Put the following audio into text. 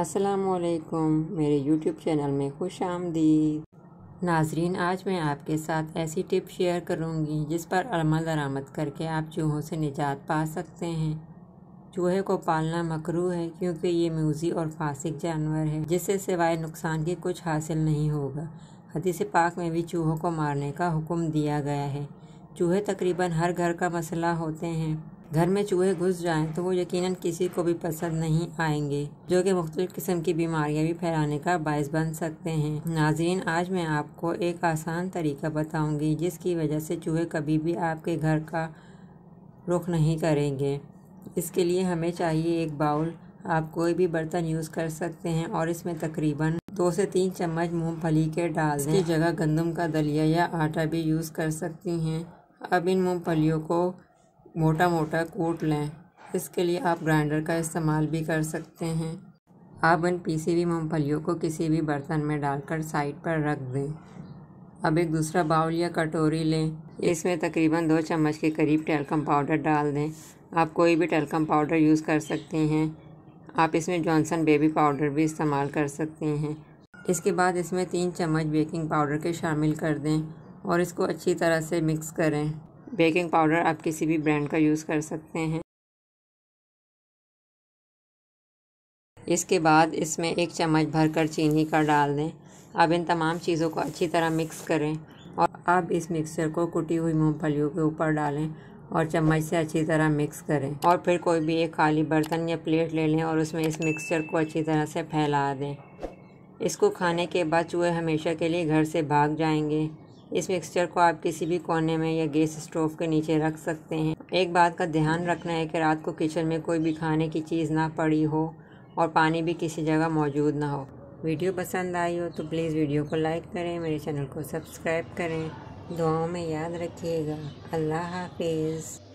असलकुम मेरे YouTube channel में खुश आमदीद नाजरीन आज मैं आपके साथ ऐसी टिप शेयर करूँगी जिस पर अमल दरामद करके आप चूहों से निजात पा सकते हैं चूहे को पालना मकरू है क्योंकि ये म्यूज़ी और फासिक जानवर है जिससे सिवाए नुकसान के कुछ हासिल नहीं होगा हदीस पाक में भी चूहों को मारने का हुक्म दिया गया है चूहे तकरीबन हर घर का मसला होते हैं घर में चूहे घुस जाएं तो वो यकीनन किसी को भी पसंद नहीं आएंगे जो कि मुख्तलिफ़ किस्म की बीमारियां भी फैलाने का बायस बन सकते हैं नाजरीन आज मैं आपको एक आसान तरीका बताऊंगी जिसकी वजह से चूहे कभी भी आपके घर का रुख नहीं करेंगे इसके लिए हमें चाहिए एक बाउल आप कोई भी बर्तन यूज़ कर सकते हैं और इसमें तकरीबन दो से तीन चम्मच मूँगफली के डाल दें जगह गंदम का दलिया या आटा भी यूज़ कर सकती हैं अब इन मूँगफलियों को मोटा मोटा कूट लें इसके लिए आप ग्राइंडर का इस्तेमाल भी कर सकते हैं आप इन पीसी हुई मूँगफलियों को किसी भी बर्तन में डालकर साइड पर रख दें अब एक दूसरा बाउल या कटोरी लें इसमें तकरीबन दो चम्मच के करीब टेलकम पाउडर डाल दें आप कोई भी टेलकम पाउडर यूज़ कर सकते हैं आप इसमें जॉनसन बेबी पाउडर भी इस्तेमाल कर सकते हैं इसके बाद इसमें तीन चम्मच बेकिंग पाउडर के शामिल कर दें और इसको अच्छी तरह से मिक्स करें बेकिंग पाउडर आप किसी भी ब्रांड का यूज़ कर सकते हैं इसके बाद इसमें एक चम्मच भरकर चीनी का डाल दें अब इन तमाम चीज़ों को अच्छी तरह मिक्स करें और अब इस मिक्सचर को कुटी हुई मूँगफलियों के ऊपर डालें और चम्मच से अच्छी तरह मिक्स करें और फिर कोई भी एक खाली बर्तन या प्लेट ले लें और उसमें इस मिक्सचर को अच्छी तरह से फैला दें इसको खाने के बाद चूहे हमेशा के लिए घर से भाग जाएंगे इस मिक्सचर को आप किसी भी कोने में या गैस स्टोव के नीचे रख सकते हैं एक बात का ध्यान रखना है कि रात को किचन में कोई भी खाने की चीज़ ना पड़ी हो और पानी भी किसी जगह मौजूद ना हो वीडियो पसंद आई हो तो प्लीज़ वीडियो को लाइक करें मेरे चैनल को सब्सक्राइब करें दुआओं में याद रखिएगा अल्लाह हाफिज़